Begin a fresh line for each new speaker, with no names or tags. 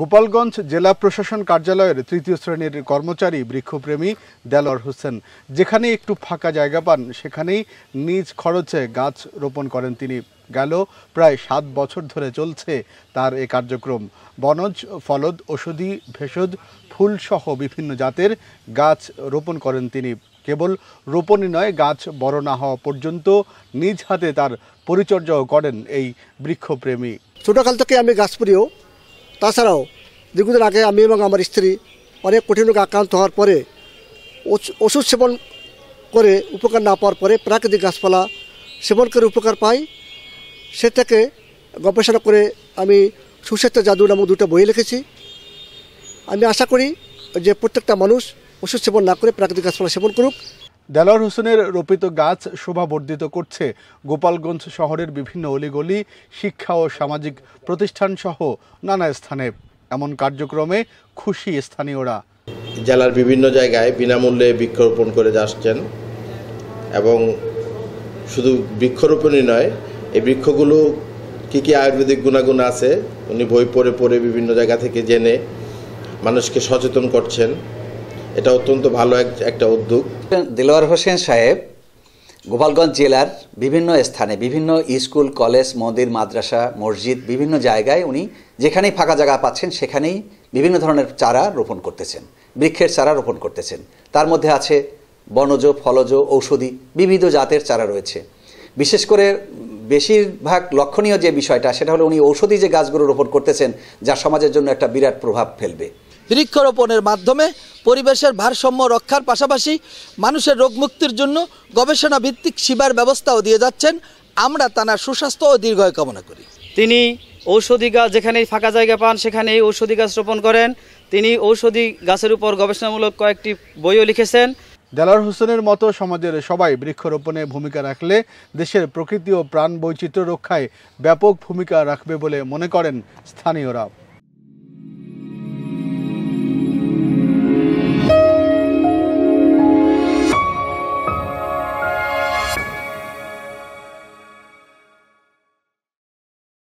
গোপালগঞ্জ জেলা প্রশাসন কার্যালয়ের তৃতীয় শ্রেণীর কর্মচারী বৃক্ষপ্রেমী দেলোয়ার হোসেন যেখানে একটু ফাঁকা জায়গা পান সেখানেই নিজ খরচে গাছ রোপণ করেন তিনি গেল প্রায় সাত বছর ধরে চলছে তার এ কার্যক্রম বনজ ফলদ ওষুধি ভেষজ ফুলসহ বিভিন্ন জাতের গাছ রোপণ করেন তিনি কেবল রোপণই নয় গাছ বড় না হওয়া পর্যন্ত নিজ হাতে তার পরিচর্যাও করেন এই বৃক্ষপ্রেমী ছোটোকাল থেকে আমি
গাছ প্রিয় তাছাড়াও দীর্ঘদিন আগে আমি এবং আমার স্ত্রী অনেক কঠিন রোগে আক্রান্ত হওয়ার পরে ওষুধ সেবন করে উপকার না পাওয়ার পরে প্রাকৃতিক গাছপালা সেবন করে উপকার পাই সেটাকে গবেষণা করে আমি সুস্বাস্থ্য জাদু নামক দুটো বই লিখেছি আমি আশা করি যে প্রত্যেকটা মানুষ
ওষুধ সেবন না করে প্রাকৃতিক গাছপালা সেবন করুক দেলোয়ার হোসেনের রোপিত গাছ শোভাবর্ধিত করছে গোপালগঞ্জ শহরের বিভিন্ন অলিগলি শিক্ষা ও সামাজিক প্রতিষ্ঠান সহ নানা স্থানে এমন কার্যক্রমে খুশি স্থানীয়রা
জেলার বিভিন্ন জায়গায় বিনামূল্যে বৃক্ষরোপণ করে যাচ্ছেন এবং শুধু বৃক্ষরোপণই নয় এই বৃক্ষগুলো কী কী আয়ুর্বেদিক গুণাগুণ আছে উনি বই পড়ে পড়ে বিভিন্ন জায়গা থেকে জেনে মানুষকে সচেতন করছেন এটা অত্যন্ত ভালো একটা উদ্যোগ দিলওয়ার হোসেন সাহেব গোপালগঞ্জ জেলার
বিভিন্ন স্থানে বিভিন্ন স্কুল কলেজ মন্দির মাদ্রাসা মসজিদ বিভিন্ন জায়গায় উনি যেখানেই ফাঁকা জায়গা পাচ্ছেন সেখানেই বিভিন্ন ধরনের চারা রোপণ করতেছেন বৃক্ষের চারা রোপণ করতেছেন তার মধ্যে আছে বনজ ফলজ ঔষধি বিবিধ জাতের চারা রয়েছে বিশেষ করে বেশিরভাগ লক্ষণীয় যে বিষয়টা সেটা হলো উনি ঔষধি যে গাছগুলো রোপণ করতেছেন যা সমাজের জন্য একটা বিরাট প্রভাব ফেলবে বৃক্ষরোপণের মাধ্যমে পরিবেশের ভারসাম্য রক্ষার পাশাপাশি মানুষের রোগমুক্তির জন্য গবেষণা ভিত্তিক শিবার ব্যবস্থাও দিয়ে যাচ্ছেন আমরা তানার সুস্বাস্থ্য ও দীর্ঘায় কামনা করি তিনি ঔষধি গাছ যেখানেই ফাঁকা জায়গা পান সেখানেই ঔষধি গাছ রোপণ করেন তিনি ঔষধি গাছের উপর গবেষণামূলক কয়েকটি বইও লিখেছেন
দেলার হোসেনের মতো সমাজের সবাই বৃক্ষরোপণে ভূমিকা রাখলে দেশের প্রকৃতি ও প্রাণ বৈচিত্র্য রক্ষায় ব্যাপক ভূমিকা রাখবে বলে মনে করেন স্থানীয়রা